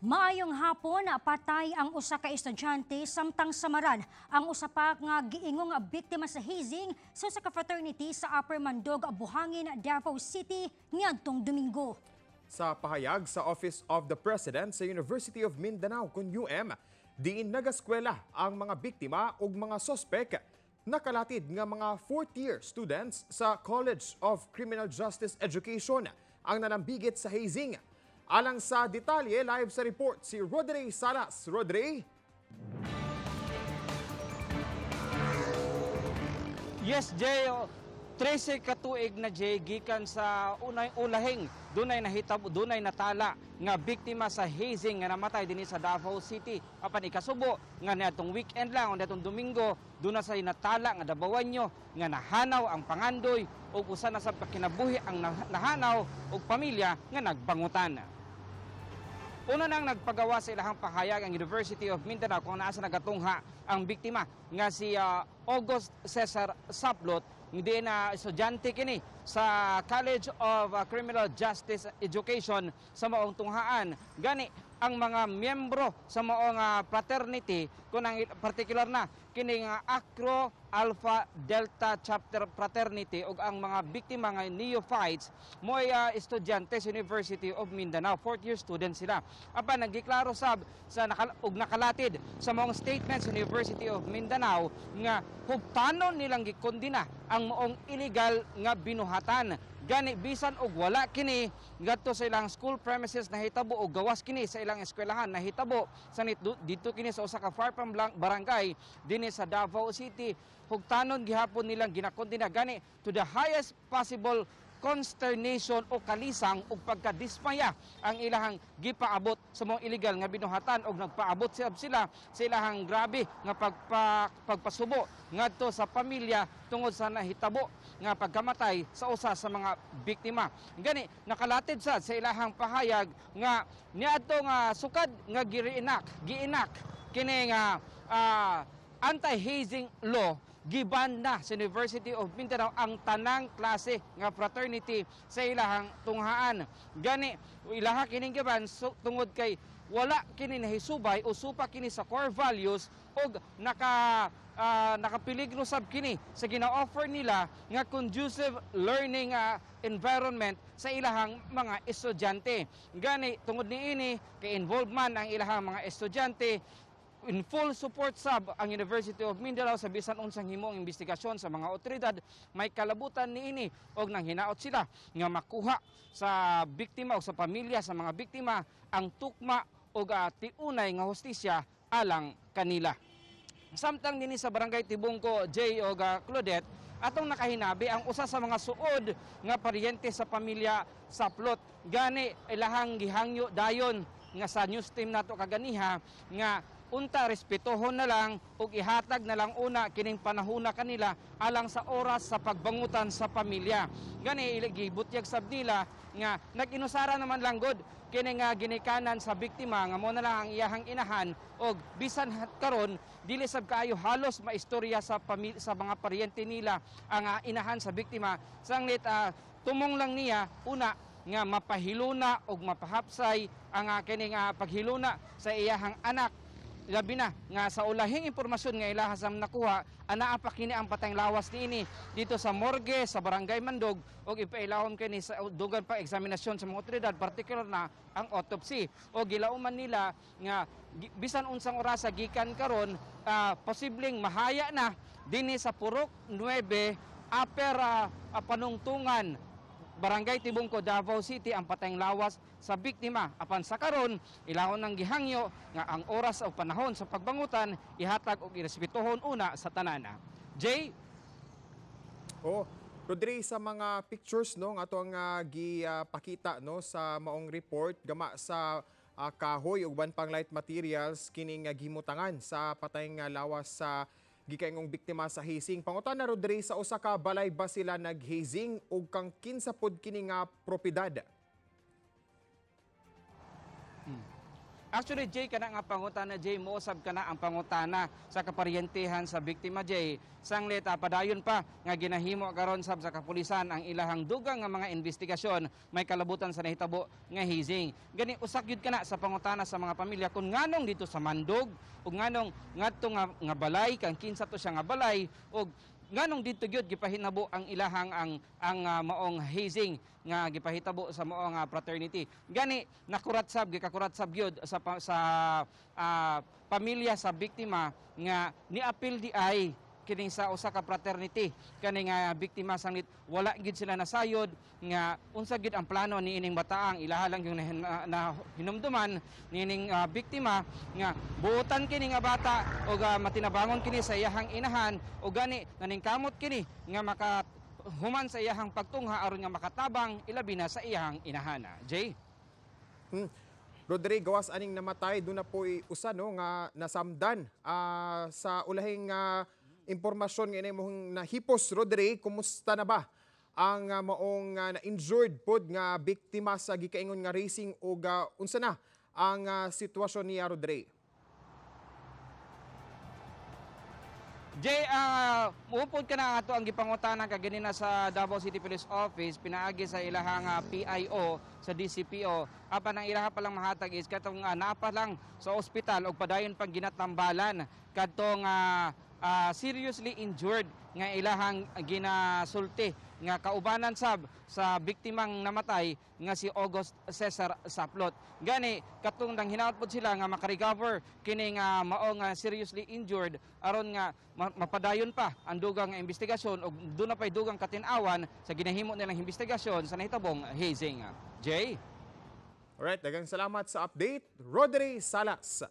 Maayong hapon, patay ang usa ka estudyante samtang samaran ang usa pa nga giingong biktima sa hazing sa usa ka fraternity sa Upper Mandog, Buhangin, Davao City niadtong Domingo. Sa pahayag sa Office of the President sa University of Mindanao kun UM, diin nagaskwela ang mga biktima ug mga sospek nakalatid nga mga fourth-year students sa College of Criminal Justice Education ang nanambigit sa hazing Alang sa detalye, live sa report si Rodrey Salas. Rodrey? Yes, Jay. 13 katuig na Jay gikan sa unay ulahing dunay nahitab dunay natala nga biktima sa hazing nga namatay dinhi sa Davao City apan ikasubo nga niadtong weekend lang o niadtong Domingo duna sa natala nga Dabawanyo nga nahanaw ang pangandoy ug usa na sa pakinabuhi ang nahanaw ug pamilya nga nagbangutan. Una nang nagpagawa sa ilahang pahayag ang University of Mindanao kung naasa nagatungha ang biktima nga si uh, August Cesar Saplot hindi na estudyante kini sa College of uh, Criminal Justice Education sa maong tunghaan. Gani ang mga miyembro sa maong uh, fraternity kunang particular na kining Acro Alpha Delta Chapter Fraternity ug ang mga biktima nga neophytes moy uh, ah, estudyante sa University of Mindanao fourth year student sila apan nagiklaro sab sa nakal ug nakalatid sa mong statements sa University of Mindanao nga hubtanon nilang gikondina ang moong illegal nga binuhatan gani bisan og wala kini ngadto sa ilang school premises nahitabo og gawas kini sa ilang eskwelahan nahitabo sa dito kini sa usa ka far pang barangay din sa Davao City. Hugtanon gihapon nilang ginakondina gani to the highest possible consternation o kalisang o pagkadismaya ang ilahang gipaabot sa mga illegal nga binuhatan o nagpaabot sila sila sa ilahang grabe nga pagpa, pagpasubo ngadto sa pamilya tungod sa nahitabo nga pagkamatay sa usa sa mga biktima. Gani nakalatid sad sa ilahang pahayag nga niadto nga sukad nga giinak, giinak kining uh, ah, uh, anti-hazing law giban na sa University of Mindanao ang tanang klase nga fraternity sa ilahang tunghaan. Gani, ilaha kining giban so, tungod kay wala kini nahisubay o supa kini sa core values o naka uh, ah, nakapiligro sab kini sa gina-offer nila nga conducive learning uh, environment sa ilahang mga estudyante. Gani tungod niini kay involvement ang ilahang mga estudyante in full support sab ang University of Mindanao sa bisan unsang himong investigasyon sa mga otoridad may kalabutan niini og nanghinaot sila nga makuha sa biktima o sa pamilya sa mga biktima ang tukma og uh, tiunay nga hustisya alang kanila. Samtang dinhi sa barangay Tibungko J og Claudette atong nakahinabi ang usa sa mga suod nga paryente sa pamilya sa plot gani ilahang gihangyo dayon nga sa news team nato kaganiha nga unta respetohon na lang ug ihatag na lang una kining panahuna kanila alang sa oras sa pagbangutan sa pamilya gani gibutyag sab nila nga naginusara naman lang gud kini nga ginikanan sa biktima nga mo na lang ang iyahang inahan og bisan karon dili sab kaayo halos maistorya sa sa mga paryente nila ang uh, inahan sa biktima sanglit uh, tumong lang niya una nga mapahiluna o mapahapsay ang kining uh, paghiluna sa iyahang anak labi na nga sa ulahing impormasyon nga ilahas ang nakuha anaa pa kini ang patayng lawas niini dito sa morgue sa barangay Mandog og ipailahon kini sa dugan pa eksaminasyon sa mga otoridad particular na ang autopsy o gilauman nila nga bisan unsang orasa gikan karon uh, posibleng mahaya na dinhi sa purok 9 apera uh, panungtungan Barangay Tibungko, Davao City ang patayng lawas sa biktima. Apan sa karon, ilaon ng gihangyo nga ang oras o panahon sa pagbangutan ihatag og irespetuhon una sa tanana. Jay? Oh, Rodri sa mga pictures no nga atong uh, ah, gipakita no sa maong report gama sa uh, kahoy ug uban pang light materials kining uh, gimutangan sa patayng uh, lawas sa uh, Gikayong biktima sa hazing, pangutan na rodre sa usa balay ba sila naghazing ug kang kinsa pod kini nga propiedad. Actually, Jay, kana nga pangutana, Jay, moosab kana ang pangutana sa kaparyentehan sa biktima, Jay. Sanglit, apadayon pa nga ginahimo karon sab sa kapulisan ang ilahang dugang nga mga investigasyon may kalabutan sa nahitabo nga hazing. Gani usak yun kana sa pangutana sa mga pamilya kun nganong dito sa Mandog ug nganong ngadto nga, nga balay kang kinsa to siya nga balay ug nganong dito gyud gipahinabo ang ilahang ang ang uh, maong hazing nga gipahitabo sa maong uh, fraternity gani nakurat sab nakuratsab sab gyud sa sa uh, pamilya sa biktima nga ni niapil di ay kining sa usa ka fraternity kani nga biktima sanglit wala gid sila nasayod nga unsa gid ang plano ni ining bataang ilaha lang yung na, na hinumduman ni ining uh, biktima nga buutan kini nga bata og uh, matinabangon kini sa iyahang inahan o gani naning kamot kini nga maka human sa iyahang pagtungha aron nga makatabang ilabi na sa iyahang inahana. Jay? Hmm. Rodrigo, gawas aning namatay, doon na po usa no, nga nasamdan uh, sa ulahing uh, impormasyon nga imong nahipos Rodri kumusta na ba ang uh, maong uh, na-injured pod nga biktima sa gikaingon nga racing o uh, unsa na ang uh, sitwasyon ni Rodri Jay, uh, upod ka na ato ang gipangutana ka ganina sa Davao City Police Office, pinaagi sa ilahang uh, PIO sa DCPO. Apan ang ilaha palang mahatag is katong uh, napa lang sa ospital o padayon pang ginatambalan katong uh, uh, seriously injured nga ilahang ginasulti nga kaubanan sab sa biktimang namatay nga si August Cesar Saplot. Gani katong nang hinautpod sila nga makarecover kini nga mao nga seriously injured aron nga mapadayon pa ang dugang investigasyon og do na pay dugang katin-awan sa ginahimo nilang investigasyon sa nahitabong hazing. Jay Alright, dagang salamat sa update. Rodri Salas.